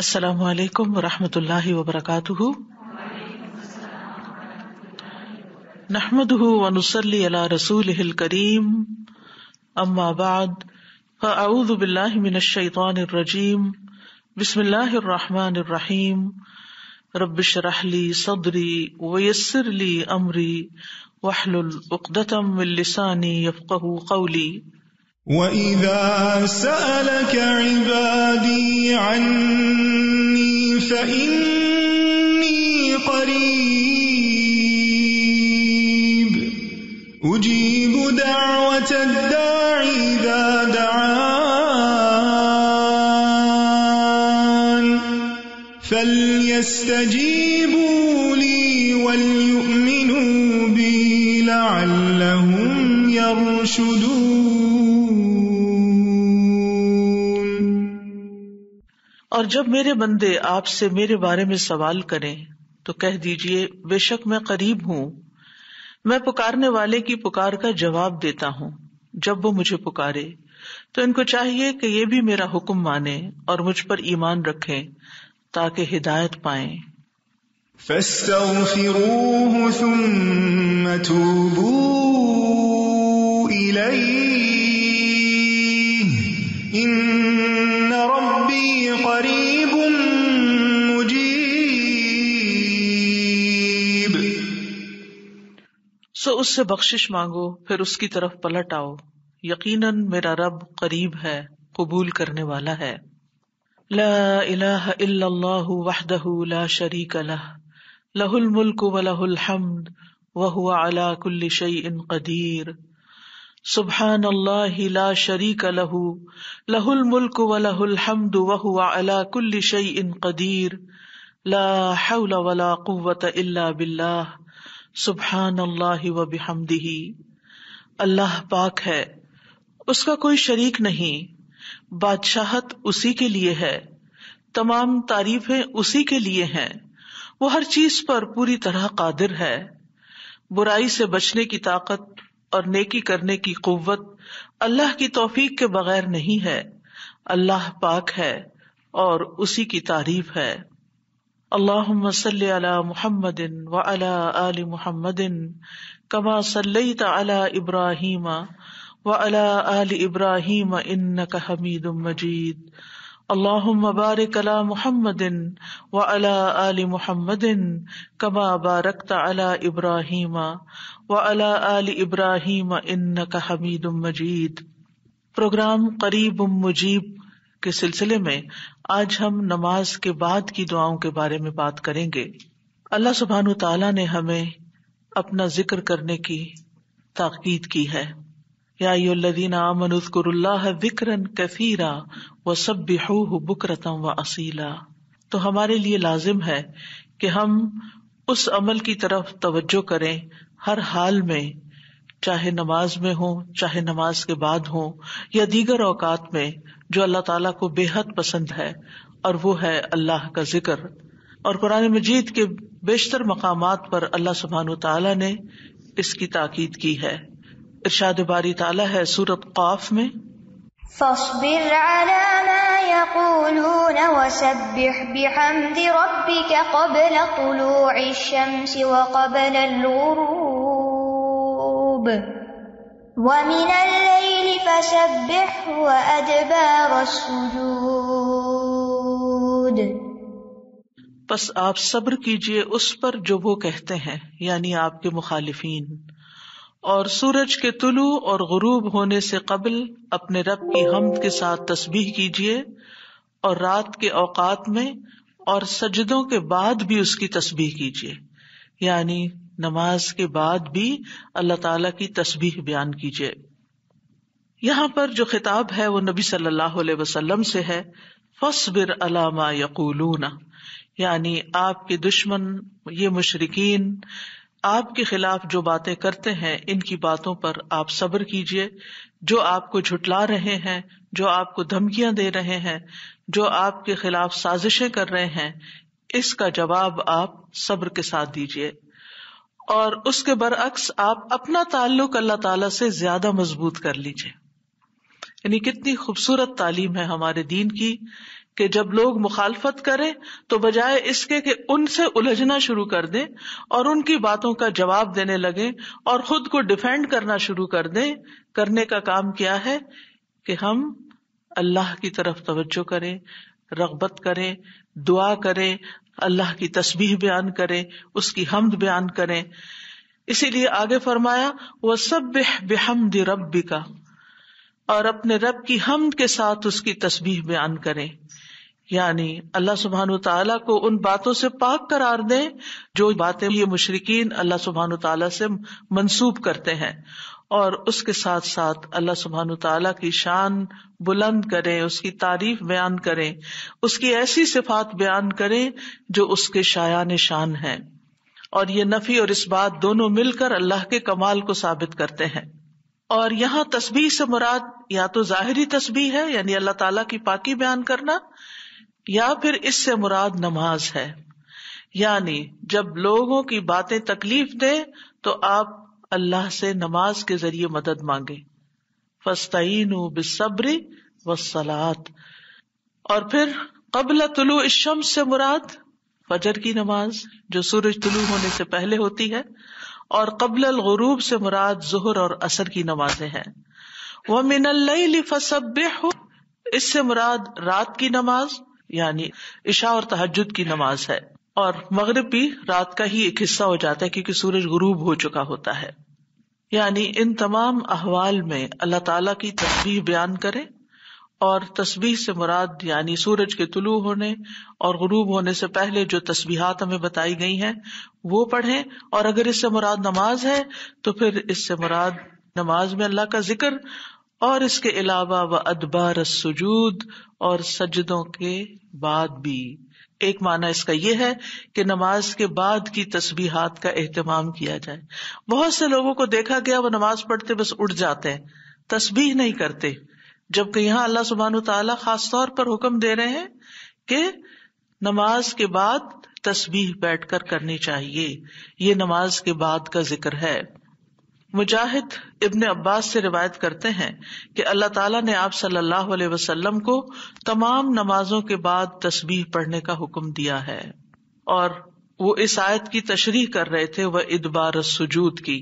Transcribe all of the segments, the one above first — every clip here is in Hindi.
السلام علیکم رحمۃ اللہ وبرکاتہ نحمد ونسلی علی رسول کریم اما بعد فاعوذ باللہ من الشیطان الرجیم بسم اللہ الرحمٰن الرحیم ربش رحلی صدری ویسر علی عمری وحل العقدم السانی یفق قولی وَإِذَا سَأَلَكَ عِبَادِي عَنِّي فَإِنِّي قَرِيبٌ أُجِيبُ دَعْوَةَ الدَّاعِ إِذَا دَعَانِ فَلْيَسْتَجِيبُوا لِي وَلْيُؤْمِنُوا بِي لَعَلَّهُمْ يَرْشُدُونَ और जब मेरे बंदे आपसे मेरे बारे में सवाल करें तो कह दीजिए बेशक मैं करीब हूं मैं पुकारने वाले की पुकार का जवाब देता हूं जब वो मुझे पुकारे तो इनको चाहिए कि ये भी मेरा हुक्म माने और मुझ पर ईमान रखे ताकि हिदायत पाए فاستغفروه قريب مجيب सो उससे बख्शिश मांगो फिर उसकी तरफ पलट आओ यकीनन मेरा रब करीब है कबूल करने वाला है ला इलाहा इल्लल्लाहु वहदहु ला शरीक लह लहुल मुल्क व लहुल हम्द व हुवा अला कुल्ली शयइन कदीर सुबहान ला शरीक लहू लहुल मुल्क व लहुल हमद वहु अला कुल्ल शई इन कदीर ला हौला वला कुवत इल्ला बिल्लाह सुबहान अल्लाह व बिहमदिही अल्लाह पाक है उसका कोई शरीक नहीं बादशाहत उसी के लिए है तमाम तारीफें उसी के लिए हैं वो हर चीज पर पूरी तरह कादिर है बुराई से बचने की ताकत और नेकी करने की कुत अल्लाह की तोफीक के बगैर नहीं है अल्लाह पाक है और उसी की तारीफ है अल्लाह अला मुहम्मदिन व अला आल मुहम्मदिन कमा इब्राहिम व अला आल इब्राहिम इन हमीद मजीद अल्लाह बारिक अला मुहम्मदिन व अला आल बारकता अला इब्राहिम वला इब्राहिम का हमीद मजीद प्रोग्राम करीब मुजीब के सिलसिले में आज हम नमाज के बाद की दुआओं के बारे में बात करेंगे अल्लाह सुबहान तला ने हमें अपना जिक्र करने की ताकीद की है यादीनाकुरल्लाह विक्रन कफीरा व सब बिहू असीला तो हमारे लिए लाजिम है कि हम उस अमल की तरफ तवज्जो करें हर हाल में चाहे नमाज में हो चाहे नमाज के बाद हो या दीगर औकात में जो अल्लाह ताला को बेहद पसंद है और वो है अल्लाह का जिक्र और कुरान मजीद के बेशतर मकाम पर अल्लाह सुबहान तला ने इसकी ताकीद की है इर्शाद बारी ताला है सूरत काफ में فاصبر على ما يقولون وسبح بحمد ربك قبل طلوع الشمس وقبل الغروب ومن الليل فسبحه وأدبار السجود بس آپ صبر کیجئے اس پر جو وہ کہتے ہیں یعنی آپ کے مخالفین और सूरज के तुलु और गुरूब होने से कबल अपने रब की हमद के साथ तस्बीह कीजिए और रात के औकात में और सजदों के बाद भी उसकी तस्बी कीजिए यानी नमाज के बाद भी अल्लाह तला की तस्बीह बयान कीजिए यहाँ पर जो खिताब है वो नबी सल्लल्लाहु अलैहि वसल्लम से है फसबिर अलामा यकूलूना यानी आपके दुश्मन ये मुशरकिन आपके खिलाफ जो बातें करते हैं इनकी बातों पर आप सब्र कीजिए जो आपको झुटला रहे हैं जो आपको धमकियां दे रहे हैं जो आपके खिलाफ साजिशें कर रहे हैं इसका जवाब आप सब्र के साथ दीजिए और उसके बरअक्स आप अपना ताल्लुक अल्लाह ताला से ज्यादा मजबूत कर लीजिए यानी कितनी खूबसूरत तालीम है हमारे दीन की कि जब लोग मुखालफत करें तो बजाय इसके कि उनसे उलझना शुरू कर दें और उनकी बातों का जवाब देने लगे और खुद को डिफेंड करना शुरू कर दें करने का काम क्या है कि हम अल्लाह की तरफ तवज्जो करें रगबत करें दुआ करें अल्लाह की तस्बीह बयान करें उसकी हमद बयान करें इसीलिए आगे फरमाया वह सब बेहमद रब्बी का और अपने रब की हम के साथ उसकी तस्बी बयान करें यानी अल्लाह सुबहान तला को उन बातों से पाक करार दे जो बातें ये मुशरकिन अल्लाह सुबहान तला से मंसूब करते हैं और उसके साथ साथ अल्लाह सुबहान तला की शान बुलंद करें उसकी तारीफ बयान करें उसकी ऐसी सिफात बयान करें जो उसके शायान शान है और ये नफी और इस बात दोनों मिलकर अल्लाह के कमाल को साबित करते हैं और यहाँ तस्बी से मुराद या तो जाहिरी तस्बी है यानी अल्लाह तला की पाकि बयान करना या फिर इससे मुराद नमाज है यानी जब लोगों की बातें तकलीफ दे तो आप अल्लाह से नमाज के जरिए मदद मांगे फस्तीन बेसब्री व सलात और फिर कबल तुलु इशम से मुराद फजर की नमाज जो सूरज तुलू होने से पहले होती है और कबल गरूब से मुराद जहर और असर की नमाजें हैं वह मिनल हो इससे मुराद रात की नमाज यानी इशा और तहजद की नमाज है और मगरब भी रात का ही एक हिस्सा हो जाता है क्योंकि सूरज गुरूब हो चुका होता है यानी इन तमाम अहवाल में अल्लाह तला की तस्वीर बयान करें और तस्बीह से मुराद यानी सूरज के तुलू होने और गरूब होने से पहले जो तस्बीहात हमें बताई गई हैं वो पढ़ें और अगर इससे मुराद नमाज है तो फिर इससे मुराद नमाज में अल्लाह का जिक्र और इसके अलावा व अदबार सजूद और सजदों के बाद भी एक माना इसका यह है कि नमाज के बाद की तस्बीहात का एहतमाम किया जाए बहुत से लोगों को देखा गया वो नमाज पढ़ते बस उठ जाते हैं तस्बीह नहीं करते जबकि यहाँ अल्लाह सुबहान तला खास तौर पर हुक्म दे रहे हैं कि नमाज के बाद तस्बीह बैठकर करनी चाहिए ये नमाज के बाद का जिक्र है मुजाहिद इब्न अब्बास से रिवायत करते हैं कि अल्लाह ताला ने आप सल्लल्लाहु अलैहि वसल्लम को तमाम नमाजों के बाद तस्बीह पढ़ने का हुक्म दिया है और वो इस आयत की तशरीह कर रहे थे वह इदबार सुजूद की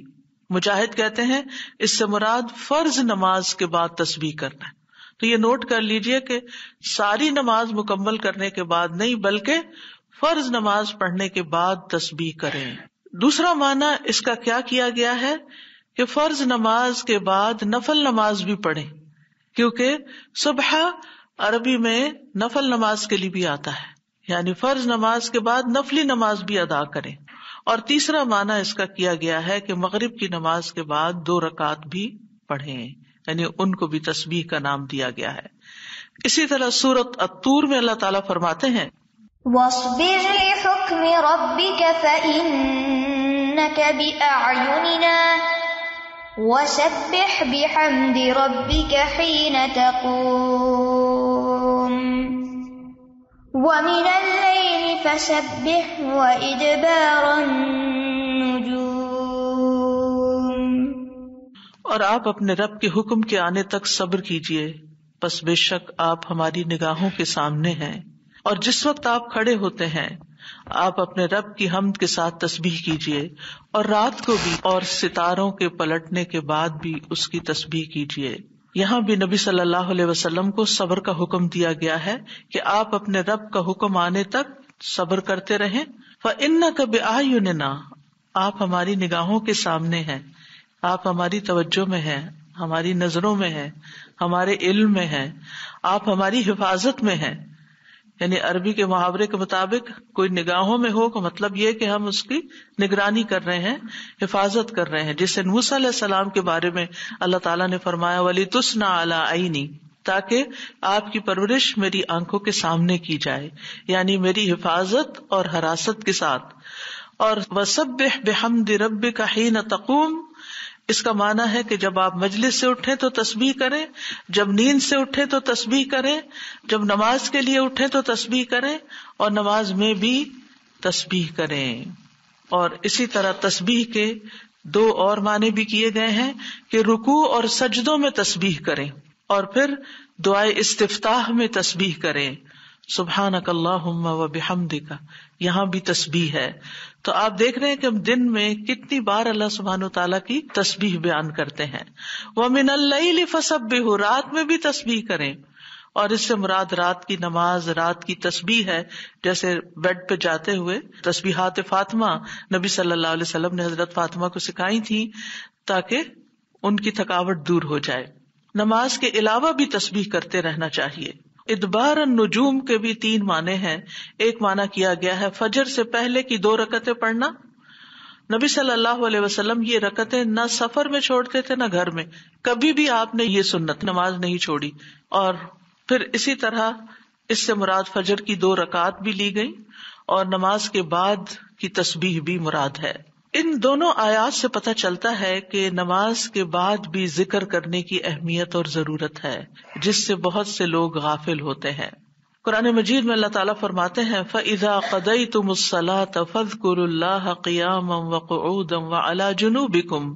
मुजाहिद कहते हैं इससे मुराद फर्ज नमाज के बाद तस्बीह करना है तो ये नोट कर लीजिए कि सारी नमाज मुकम्मल करने के बाद नहीं बल्कि फर्ज नमाज पढ़ने के बाद तस्बी करें दूसरा माना इसका क्या किया गया है कि फर्ज नमाज के बाद नफल नमाज भी पढ़े क्योंकि सुबह अरबी में नफल नमाज के लिए भी आता है यानी फर्ज नमाज के बाद नफली नमाज भी अदा करें और तीसरा माना इसका किया गया है कि मगरिब की नमाज के बाद दो रकात भी पढ़ें यानी उनको भी तस्बीह का नाम दिया गया है इसी तरह सूरत अतूर में अल्लाह ताला फरमाते हैं ومن الليل فسبح وإدبار النجوم और आप अपने रब के हुक्म के आने तक सब्र कीजिए बस बेशक आप हमारी निगाहों के सामने हैं और जिस वक्त आप खड़े होते हैं आप अपने रब की हमद के साथ तस्बीह कीजिए और रात को भी और सितारों के पलटने के बाद भी उसकी तस्बीह कीजिए यहाँ भी नबी सल्लल्लाहु अलैहि वसल्लम को सब्र का हुक्म दिया गया है कि आप अपने रब का हुक्म आने तक सब्र करते रहें व इन्ना कब आयुना आप हमारी निगाहों के सामने हैं आप हमारी तवज्जो में हैं हमारी नजरों में हैं हमारे इल्म में हैं आप हमारी हिफाजत में हैं यानी अरबी के मुहावरे के मुताबिक कोई निगाहों में हो का तो मतलब ये कि हम उसकी निगरानी कर रहे हैं हिफाजत कर रहे हैं जिससे मूसा सलाम के बारे में अल्लाह ताला ने फरमाया वाली तुस्ना आला आईनी ताकि आपकी परवरिश मेरी आंखों के सामने की जाए यानी मेरी हिफाजत और हरासत के साथ और वसब बेहमद रब का तकूम इसका माना है कि जब आप मजलिस से उठें तो तस्बी करें जब नींद से उठें तो तस्बी करें जब नमाज के लिए उठें तो तस्बी करें और नमाज में भी तस्बी करें और इसी तरह तस्बी के दो और माने भी किए गए हैं कि रुकू और सजदों में तस्बी करें और फिर दुआ इस्तिफ्ताह में तस्बी करें सुबहानक अल्लाहुम्मा व बिहमदिका यहाँ भी तस्बीह है तो आप देख रहे हैं कि हम दिन में कितनी बार अल्लाह सुबहान तला की तस्बीह बयान करते हैं वह मिनल्लई फसबिहु रात में भी तस्बी करे और इससे मुराद रात की नमाज रात की तस्बी है जैसे बेड पे जाते हुए तस्बीहात फातिमा नबी सल्लल्लाहु अलैहि वसल्लम ने हजरत फातिमा को सिखाई थी ताकि उनकी थकावट दूर हो जाए नमाज के अलावा भी तस्बी करते रहना चाहिए इतबार नजूम के भी तीन माने हैं एक माना किया गया है फजर से पहले की दो रकतें पढ़ना नबी सल्लल्लाहु अलैहि वसल्लम ये रकतें ना सफर में छोड़ते थे ना घर में कभी भी आपने ये सुन्नत नमाज नहीं छोड़ी और फिर इसी तरह इससे मुराद फजर की दो रकात भी ली गई और नमाज के बाद की तस्बीह भी मुराद है इन दोनों आयात से पता चलता है कि नमाज के बाद भी जिक्र करने की अहमियत और जरूरत है जिससे बहुत से लोग गाफिल होते हैं कुरान मजीद में अल्लाह ताला फरमाते हैं फ़ैज़ा कदई तुम क़ियाम वक़म व अला जुनूबिकुम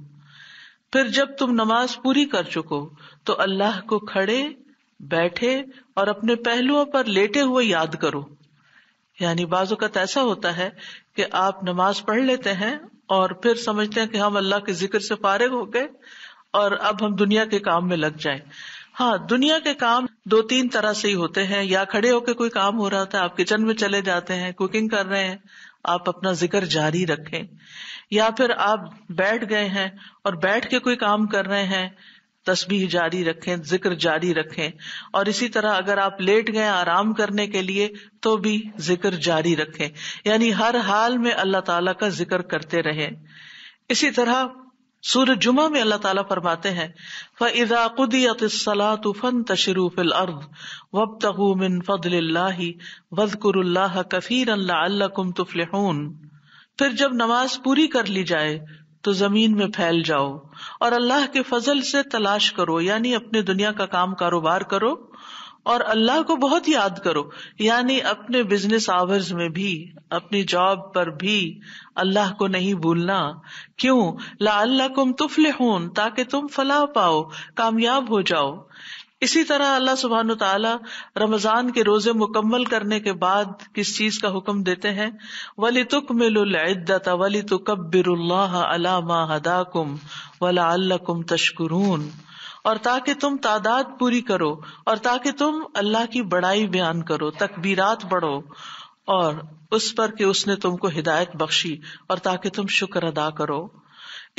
फिर जब तुम नमाज पूरी कर चुको तो अल्लाह को खड़े बैठे और अपने पहलुओं पर लेटे हुए याद करो यानी बाजू का ऐसा होता है कि आप नमाज पढ़ लेते हैं और फिर समझते हैं कि हम अल्लाह के जिक्र से फारिग हो गए और अब हम दुनिया के काम में लग जाए हाँ दुनिया के काम दो तीन तरह से ही होते हैं या खड़े होकर कोई काम हो रहा था आप किचन में चले जाते हैं कुकिंग कर रहे हैं आप अपना जिक्र जारी रखें या फिर आप बैठ गए हैं और बैठ के कोई काम कर रहे हैं तस्बीह जारी रखें जिक्र जारी रखें और इसी तरह अगर आप लेट गए आराम करने के लिए तो भी जिक्र जारी रखें यानी हर हाल में अल्लाह ताला का जिक्र करते रहें इसी तरह सूर्य जुमा में अल्लाह ताला फरमाते हैं फ़ाकुदियतला तुफन तशरूफ अर्द वब तहमिन फदल्लाही वजकुरल्लाह कफीर अल्लाह तुफलहून फिर जब नमाज पूरी कर ली जाए तो जमीन में फैल जाओ और अल्लाह के फजल से तलाश करो यानी अपने दुनिया का काम कारोबार करो और अल्लाह को बहुत याद करो यानी अपने बिजनेस आवर्स में भी अपनी जॉब पर भी अल्लाह को नहीं भूलना क्यों ला अल्लाह कुम तुफले ताकि तुम फला पाओ कामयाब हो जाओ इसी तरह अल्लाह सुबहान तला रमजान के रोजे मुकम्मल करने के बाद किस चीज का हुक्म देते हैं वली तुक मिलता वली तो कब्बिरदाकुम वला अल्लाकुम तशकरून और ताकि तुम तादाद पूरी करो और ताकि तुम अल्लाह की बड़ाई बयान करो तकबीरात बढ़ो और उस पर कि उसने तुमको हिदायत बख्शी और ताकि तुम शुक्र अदा करो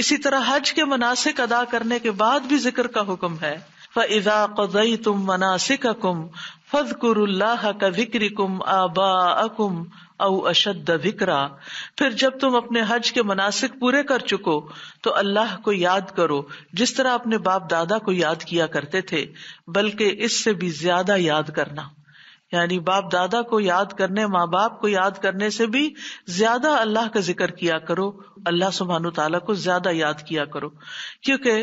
इसी तरह हज के मनासिक अदा करने के बाद भी जिक्र का हुक्म है फजा कजई तुम मनासिक कुम फजकुरुल्लाह का विक्री कुम आबा अकुम औ अशद विकरा फिर जब तुम अपने हज के मनासिक पूरे कर चुको तो अल्लाह को याद करो जिस तरह अपने बाप दादा को याद किया करते थे बल्कि इससे भी ज्यादा याद करना यानी बाप दादा को याद करने माँ बाप को याद करने से भी ज्यादा अल्लाह का जिक्र किया करो अल्लाह सुबहानु ताला को ज्यादा याद किया करो क्योंकि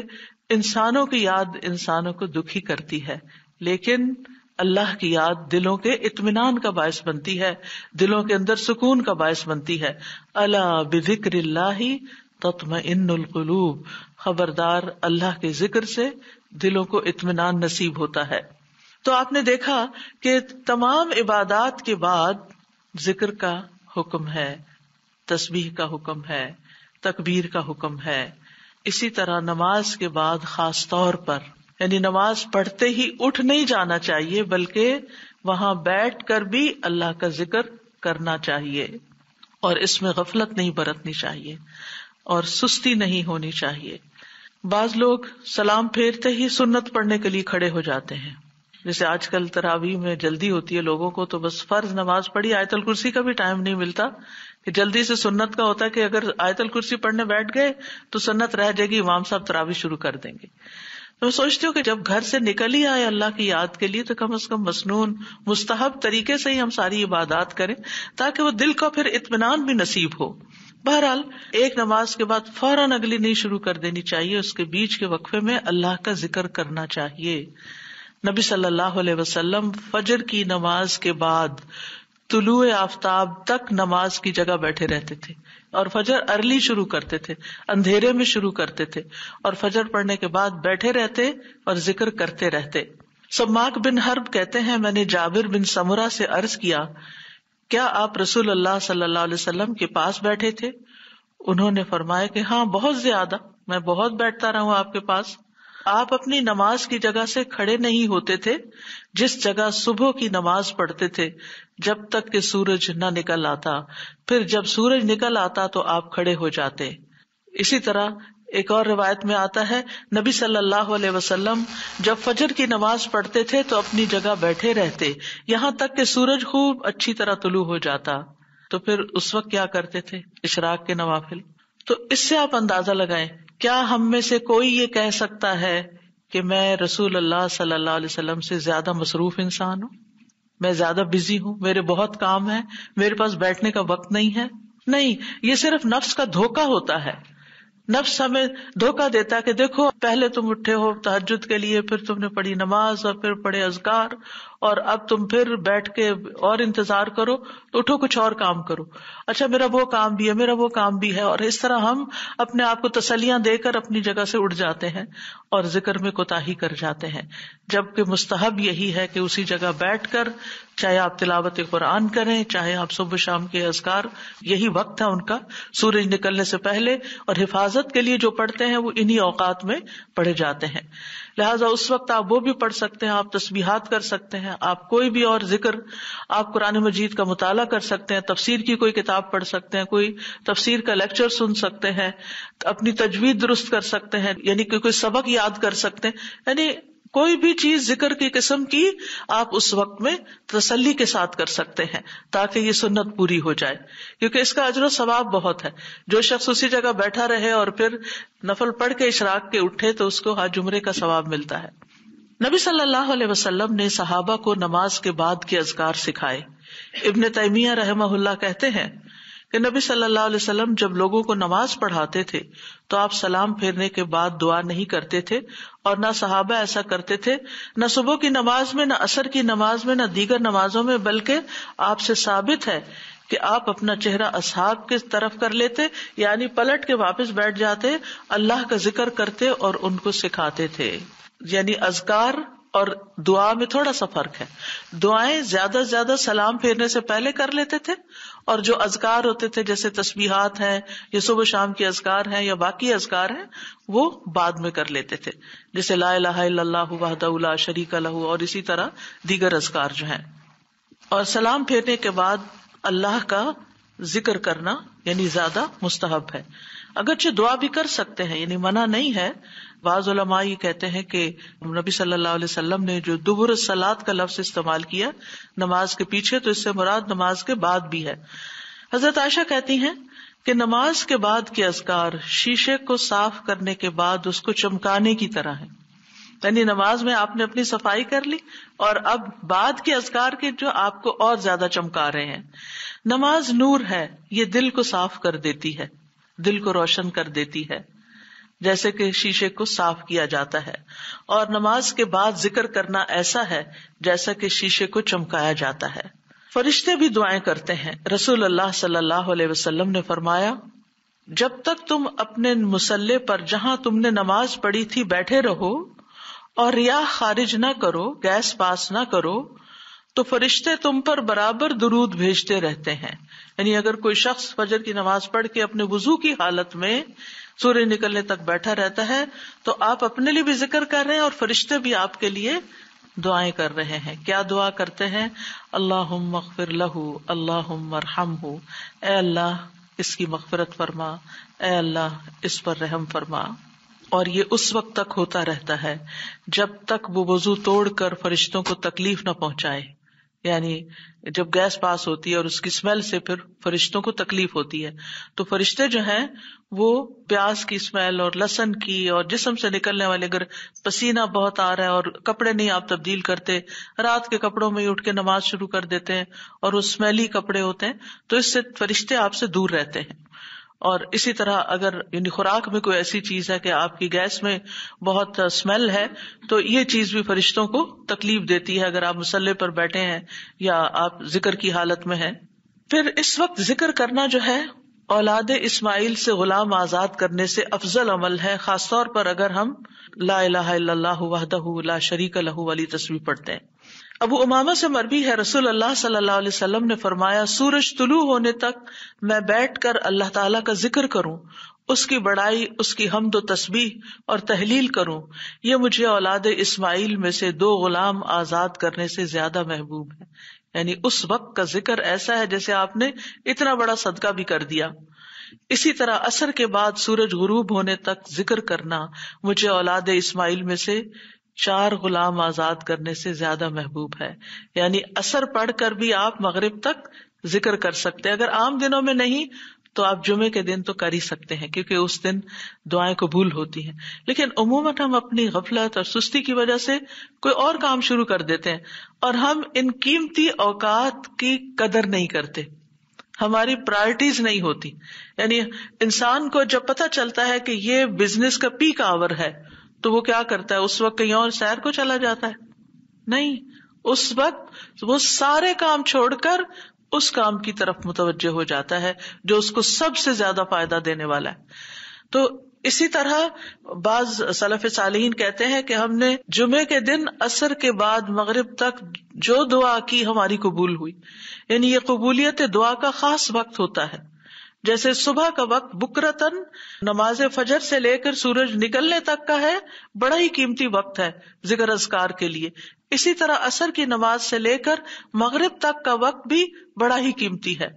इंसानों की याद इंसानों को दुखी करती है लेकिन अल्लाह की याद दिलों के इत्मीनान का बायस बनती है दिलों के अंदर सुकून का बायस बनती है अला बिक्र तत्म इनकलूब खबरदार अल्लाह के जिक्र से दिलों को इत्मीनान नसीब होता है तो आपने देखा कि तमाम इबादत के बाद जिक्र का हुक्म है तस्बीह का हुक्म है तकबीर का हुक्म है इसी तरह नमाज के बाद खास तौर पर यानी नमाज पढ़ते ही उठ नहीं जाना चाहिए बल्कि वहां बैठ कर भी अल्लाह का जिक्र करना चाहिए और इसमें गफलत नहीं बरतनी चाहिए और सुस्ती नहीं होनी चाहिए बाज लोग सलाम फेरते ही सुन्नत पढ़ने के लिए खड़े हो जाते हैं जैसे आजकल तरावी में जल्दी होती है लोगों को तो बस फर्ज नमाज पढ़ी आयतल कुर्सी का भी टाइम नहीं मिलता कि जल्दी से सुन्नत का होता है कि अगर आयतल कुर्सी पढ़ने बैठ गए तो सुन्नत रह जाएगी इमाम साहब तरावी शुरू कर देंगे तो मैं सोचती हूँ कि जब घर से निकल ही आए अल्लाह की याद के लिए तो कम अज कम मसनून मुस्तहब तरीके से ही हम सारी इबादत करें ताकि वो दिल को फिर इतमान भी नसीब हो बहरहाल एक नमाज के बाद फौरन अगली नहीं शुरू कर देनी चाहिए उसके बीच के वक्फे में अल्लाह का जिक्र करना चाहिए नबी सल्लल्लाहु अलैहि वसल्लम फजर की नमाज के बाद तुलु आफ्ताब तक नमाज की जगह बैठे रहते थे और फजर अर्ली शुरू करते थे अंधेरे में शुरू करते थे और फजर पढ़ने के बाद बैठे रहते और जिक्र करते रहते सम्माक बिन हर्ब कहते हैं मैंने जाबिर बिन समरा से अर्ज किया क्या आप रसूल अल्लाह सल्लल्लाहु अलैहि वसल्लम के पास बैठे थे उन्होंने फरमाया कि हाँ बहुत ज्यादा मैं बहुत बैठता रहा हूं आपके पास आप अपनी नमाज की जगह से खड़े नहीं होते थे जिस जगह सुबह की नमाज पढ़ते थे जब तक के सूरज न निकल आता फिर जब सूरज निकल आता तो आप खड़े हो जाते इसी तरह एक और रिवायत में आता है नबी सल्लल्लाहु अलैहि वसल्लम जब फजर की नमाज पढ़ते थे तो अपनी जगह बैठे रहते यहाँ तक के सूरज खूब अच्छी तरह तुलू हो जाता तो फिर उस वक्त क्या करते थे इशराक के नवाफिल तो इससे आप अंदाजा लगाएं क्या हम में से कोई ये कह सकता है कि मैं रसूल अल्लाह सल्लल्लाहु अलैहि वसल्लम से ज्यादा मसरूफ इंसान हूँ मैं ज्यादा बिजी हूँ मेरे बहुत काम है मेरे पास बैठने का वक्त नहीं है नहीं ये सिर्फ नफ्स का धोखा होता है नफ्स हमें धोखा देता है कि देखो पहले तुम उठे हो तहजद के लिए फिर तुमने पढ़ी नमाज और फिर पढ़े अजगार और अब तुम फिर बैठ के और इंतजार करो तो उठो कुछ और काम करो अच्छा मेरा वो काम भी है मेरा वो काम भी है और इस तरह हम अपने आप को तसलियां देकर अपनी जगह से उठ जाते हैं और जिक्र में कोताही कर जाते हैं जबकि मुस्तहब यही है कि उसी जगह बैठ कर चाहे आप तिलावत कुरान करें चाहे आप सुबह शाम के अजगार यही वक्त है उनका सूरज निकलने से पहले और हिफाजत के लिए जो पढ़ते हैं वो इन्हीं औकात में पढ़े जाते हैं लिहाजा उस वक्त आप वो भी पढ़ सकते हैं आप तस्बीहात कर सकते हैं आप कोई भी और जिक्र आप कुरान मजीद का मुताला कर सकते हैं तफसीर की कोई किताब पढ़ सकते हैं कोई तफसीर का लेक्चर सुन सकते हैं अपनी तजवीज दुरुस्त कर सकते हैं यानी कोई कोई सबक याद कर सकते हैं यानी कोई भी चीज जिक्र की किस्म की आप उस वक्त में तसली के साथ कर सकते हैं ताकि ये सुन्नत पूरी हो जाए क्योंकि इसका अजर सवाब बहुत है जो शख्स उसी जगह बैठा रहे और फिर नफल पढ़ के इशराक के उठे तो उसको हाथ जुमरे का स्वाब मिलता है नबी सल्लल्लाहु ने सहाबा को नमाज के बाद के अजगार सिखाए इब्न तयमिया रहमहुल्ला कहते हैं कि नबी सल्लल्लाहु अलैहि वसल्लम जब लोगों को नमाज पढ़ाते थे तो आप सलाम फेरने के बाद दुआ नहीं करते थे और ना सहाबा ऐसा करते थे न सुबह की नमाज में न असर की नमाज में न दीगर नमाजों में बल्कि आपसे साबित है कि आप अपना चेहरा असहाब की तरफ कर लेते यानी पलट के वापस बैठ जाते अल्लाह का जिक्र करते और उनको सिखाते थे यानी अजकार और दुआ में थोड़ा सा फर्क है दुआएं ज्यादा से ज्यादा सलाम फेरने से पहले कर लेते थे और जो अजकार होते थे जैसे तस्बीहात हैं या सुबह शाम के अजकार हैं या बाकी अजगार हैं वो बाद में कर लेते थे जैसे ला लाला शरीक लहू और इसी तरह दीगर अजकार जो है और सलाम फेरने के बाद अल्लाह का जिक्र करना यानी ज्यादा मुस्तहब है अगरचे दुआ भी कर सकते हैं यानी मना नहीं है बाज़मा ये कहते हैं कि नबी सल्लल्लाहु अलैहि वसल्लम ने जो दुबर सलात का लफ्ज इस्तेमाल किया नमाज के पीछे तो इससे मुराद नमाज के बाद भी है हजरत आयशा कहती है कि नमाज के बाद के असकार शीशे को साफ करने के बाद उसको चमकाने की तरह है यानी नमाज में आपने अपनी सफाई कर ली और अब बाद के असकार के जो आपको और ज्यादा चमका रहे हैं नमाज नूर है ये दिल को साफ कर देती है दिल को रोशन कर देती है जैसे कि शीशे को साफ किया जाता है और नमाज के बाद जिक्र करना ऐसा है जैसा कि शीशे को चमकाया जाता है फरिश्ते भी दुआएं करते हैं रसूल अल्लाह सल्लल्लाहु अलैहि ने फरमाया जब तक तुम अपने मुसल्ले पर जहां तुमने नमाज पढ़ी थी बैठे रहो और रिया खारिज ना करो गैस पास ना करो तो फरिश्ते तुम पर बराबर दुरूद भेजते रहते हैं यानी अगर कोई शख्स फजर की नमाज पढ़ के अपने वजू की हालत में सूर्य निकलने तक बैठा रहता है तो आप अपने लिए भी जिक्र कर रहे हैं और फरिश्ते भी आपके लिए दुआएं कर रहे हैं क्या दुआ करते हैं अल्लाह मकफिर लहू अल्लाह मरहम हो ए अल्लाह इसकी मगफरत फरमा ए अल्लाह इस पर रहम फरमा और ये उस वक्त तक होता रहता है जब तक वो वजू तोड़कर फरिश्तों को तकलीफ न पहुंचाए यानी जब गैस पास होती है और उसकी स्मेल से फिर फरिश्तों को तकलीफ होती है तो फरिश्ते जो हैं वो प्याज की स्मेल और लहसन की और जिसम से निकलने वाले अगर पसीना बहुत आ रहा है और कपड़े नहीं आप तब्दील करते रात के कपड़ों में उठ के नमाज शुरू कर देते हैं और वो स्मेली कपड़े होते हैं तो इससे फरिश्ते आपसे दूर रहते हैं और इसी तरह अगर यानी खुराक में कोई ऐसी चीज है कि आपकी गैस में बहुत स्मेल है तो ये चीज भी फरिश्तों को तकलीफ देती है अगर आप मसल्ले पर बैठे हैं या आप जिक्र की हालत में है फिर इस वक्त जिक्र करना जो है औलाद इसमाइल से गुलाम आजाद करने से अफजल अमल है खासतौर पर अगर हम ला लाह शरीक लहू वाली तस्वीर पढ़ते हैं अबू उमामा से मरबी है रसूल अल्लाह सल्लल्लाहु अलैहि वसल्लम ने फरमाया सूरज तुलू होने तक मैं बैठ कर अल्लाह ताला का जिक्र करूं उसकी बड़ाई उसकी हमदो तस्बीह और तहलील करूं ये मुझे औलाद इस्माइल में से दो गुलाम आजाद करने से ज्यादा महबूब है यानी उस वक्त का जिक्र ऐसा है जैसे आपने इतना बड़ा सदका भी कर दिया इसी तरह असर के बाद सूरज गुरूब होने तक जिक्र करना मुझे औलाद इस्माइल में से चार गुलाम आजाद करने से ज्यादा महबूब है यानी असर कर भी आप मगरब तक जिक्र कर सकते हैं अगर आम दिनों में नहीं तो आप जुमे के दिन तो कर ही सकते हैं क्योंकि उस दिन दुआएं कबूल होती हैं लेकिन उमूमन हम अपनी गफलत और सुस्ती की वजह से कोई और काम शुरू कर देते हैं और हम इन कीमती औकात की कदर नहीं करते हमारी प्रायरिटीज नहीं होती यानी इंसान को जब पता चलता है कि ये बिजनेस का पीक आवर है तो वो क्या करता है उस वक्त कहीं और सैर को चला जाता है नहीं उस वक्त वो सारे काम छोड़कर उस काम की तरफ मुतवजह हो जाता है जो उसको सबसे ज्यादा फायदा देने वाला है तो इसी तरह बाज सलफ सालहीन कहते हैं कि हमने जुमे के दिन असर के बाद मगरब तक जो दुआ की हमारी कबूल हुई यानी ये कबूलियत दुआ का खास वक्त होता है जैसे सुबह का वक्त बुकरतन नमाज फजर से लेकर सूरज निकलने तक का है बड़ा ही कीमती वक्त है जिक्र असकार के लिए इसी तरह असर की नमाज से लेकर मगरब तक का वक्त भी बड़ा ही कीमती है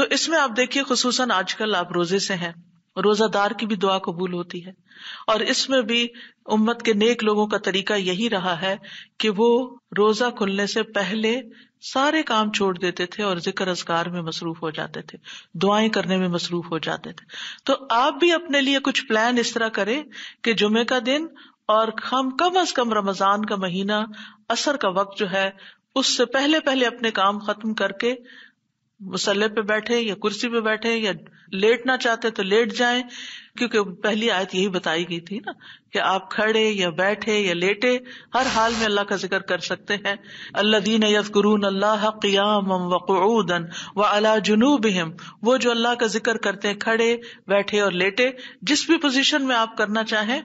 तो इसमें आप देखिए खसूसन आजकल आप रोजे से है रोजादार की भी दुआ कबूल होती है और इसमें भी उम्मत के नेक लोगों का तरीका यही रहा है कि वो रोजा खुलने से पहले सारे काम छोड़ देते थे और जिक्र अजगार में मसरूफ हो जाते थे दुआएं करने में मसरूफ हो जाते थे तो आप भी अपने लिए कुछ प्लान इस तरह करें कि जुमे का दिन और हम कम अज कम रमजान का महीना असर का वक्त जो है उससे पहले पहले अपने काम खत्म करके मुसल्ले पे बैठे या कुर्सी पे बैठे या लेटना चाहते तो लेट जाए क्योंकि पहली आयत यही बताई गई थी ना कि आप खड़े या बैठे या लेटे हर हाल में अल्लाह का जिक्र कर सकते हैं अल्लाह दीन यफकरून अल्लाह क्याम वन व अला जुनूब वो जो अल्लाह का जिक्र करते हैं खड़े बैठे और लेटे जिस भी पोजिशन में आप करना चाहें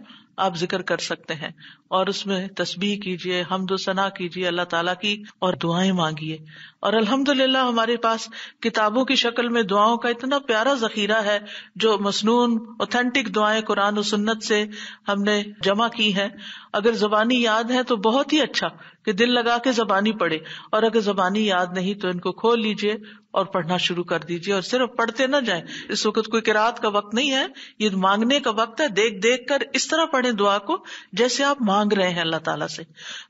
आप जिक्र कर सकते हैं और उसमें तस्बीह कीजिए हमद सना कीजिए अल्लाह ताला की और दुआएं मांगिए और अल्हम्दुलिल्लाह हमारे पास किताबों की शक्ल में दुआओं का इतना प्यारा जखीरा है जो मसनून ऑथेंटिक दुआएं कुरान और सुन्नत से हमने जमा की है अगर जबानी याद है तो बहुत ही अच्छा कि दिल लगा के जबानी पढ़े और अगर जबानी याद नहीं तो इनको खोल लीजिए और पढ़ना शुरू कर दीजिए और सिर्फ पढ़ते ना जाए इस वक्त कोई किरात का वक्त नहीं है ये मांगने का वक्त है देख देख कर इस तरह पढ़े दुआ को जैसे आप मांग मांग रहे हैं अल्लाह ताला से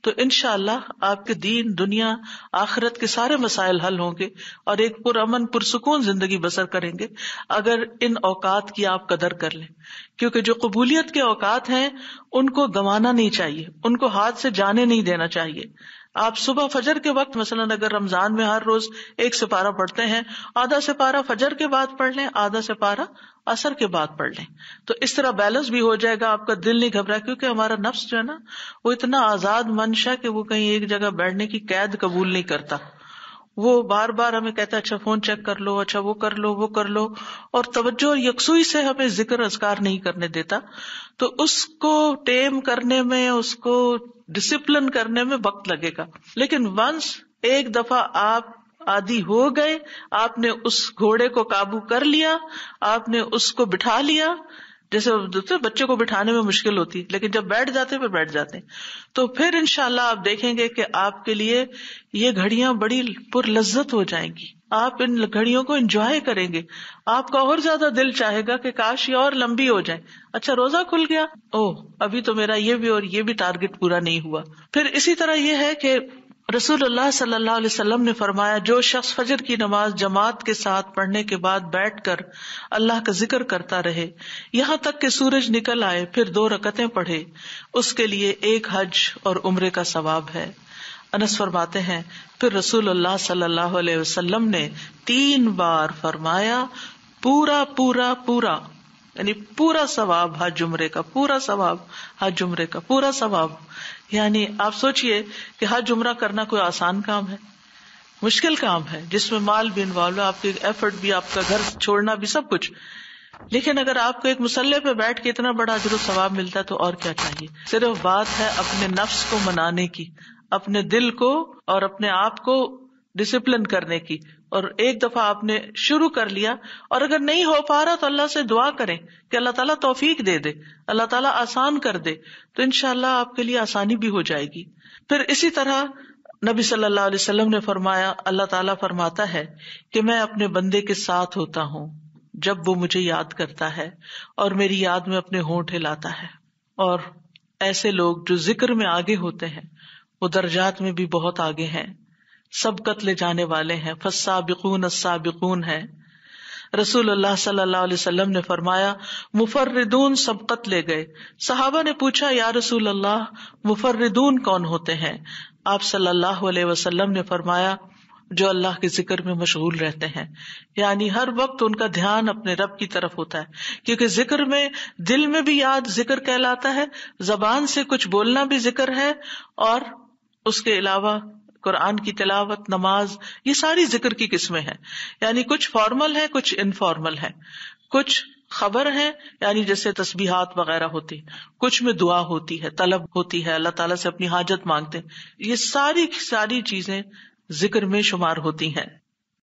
तो इनशाला आपके दीन दुनिया आखिरत के सारे मसाइल हल होंगे और एक पुरअमन पुरसकून जिंदगी बसर करेंगे अगर इन औकात की आप कदर कर लें क्योंकि जो कबूलियत के औकात हैं उनको गंवाना नहीं चाहिए उनको हाथ से जाने नहीं देना चाहिए आप सुबह फजर के वक्त मसलन अगर रमजान में हर रोज एक सिपारा पढ़ते हैं आधा सिपारा फजर के बाद पढ़ लें आधा से पारा असर के बाद पढ़ लें तो इस तरह बैलेंस भी हो जाएगा आपका दिल नहीं घबरा क्योंकि हमारा नफ्स जो है ना वो इतना आजाद मंशा कि वो कहीं एक जगह बैठने की कैद कबूल नहीं करता वो बार बार हमें कहता है अच्छा फोन चेक कर लो अच्छा वो कर लो वो कर लो और तवज्जो और यकसुई से हमें जिक्र अजगार नहीं करने देता तो उसको टेम करने में उसको डिसिप्लिन करने में वक्त लगेगा लेकिन वंस एक दफा आप आदि हो गए आपने उस घोड़े को काबू कर लिया आपने उसको बिठा लिया जैसे दूसरे बच्चे को बिठाने में मुश्किल होती है लेकिन जब बैठ जाते हैं फिर बैठ जाते हैं तो फिर इनशाला आप देखेंगे कि आपके लिए ये घड़ियां बड़ी पुरलज्जत हो जाएंगी आप इन घड़ियों को एंजॉय करेंगे आपका और ज्यादा दिल चाहेगा कि काश ये और लंबी हो जाए अच्छा रोजा खुल गया ओह अभी तो मेरा ये भी और ये भी टारगेट पूरा नहीं हुआ फिर इसी तरह ये है कि रसूलुल्लाह सल्लल्लाहु अलैहि वसल्लम ने फरमाया जो शख्स फजर की नमाज जमात के साथ पढ़ने के बाद बैठ कर अल्लाह का जिक्र करता रहे यहाँ तक के सूरज निकल आए फिर दो रकते पढ़े उसके लिए एक हज और उम्र का सवाब है अनस फरमाते हैं फिर रसूल अल्लाह अलैहि ने तीन बार फरमाया पूरा पूरा पूरा यानी पूरा सवाब हज जुमरे का पूरा सवाब हज जुमरे का पूरा सवाब यानी आप सोचिए कि हज जुमरा करना कोई आसान काम है मुश्किल काम है जिसमें माल भी इन्वॉल्व है आपकी एफर्ट भी आपका घर छोड़ना भी सब कुछ लेकिन अगर आपको एक मुसल्ले पे बैठ के इतना बड़ा अजर सवाब मिलता तो और क्या चाहिए सिर्फ बात है अपने नफ्स को मनाने की अपने दिल को और अपने आप को डिसिप्लिन करने की और एक दफा आपने शुरू कर लिया और अगर नहीं हो पा रहा तो अल्लाह से दुआ करें कि अल्लाह ताला तौफीक दे दे अल्लाह ताला आसान कर दे तो इनशाला आपके लिए आसानी भी हो जाएगी फिर इसी तरह नबी सल्लल्लाहु अलैहि वसल्लम ने फरमाया अल्लाह ताला फरमाता है कि मैं अपने बंदे के साथ होता हूँ जब वो मुझे याद करता है और मेरी याद में अपने होंठ हिलाता है और ऐसे लोग जो जिक्र में आगे होते हैं वो दर्जात में भी बहुत आगे हैं सबकत ले जाने वाले हैं फसाबिकून साबिकून है रसूल अल्लाह सल्लल्लाहु अलैहि वसल्लम ने फरमाया मुफर्रिदून सबकत ले गए सहाबा ने पूछा या रसूल अल्लाह मुफर्रिदून कौन होते हैं आप सल्लल्लाहु अलैहि वसल्लम ने फरमाया जो अल्लाह के जिक्र में मशगूल रहते हैं यानी हर वक्त उनका ध्यान अपने रब की तरफ होता है क्योंकि जिक्र में दिल में भी याद जिक्र कहलाता है जबान से कुछ बोलना भी जिक्र है और उसके अलावा कुरान की तिलावत नमाज ये सारी जिक्र की किस्में हैं यानी कुछ फॉर्मल है कुछ इनफॉर्मल है कुछ खबर है यानी जैसे तस्बीहात वगैरह होती कुछ में दुआ होती है तलब होती है अल्लाह ताला से अपनी हाजत मांगते ये सारी सारी चीजें जिक्र में शुमार होती हैं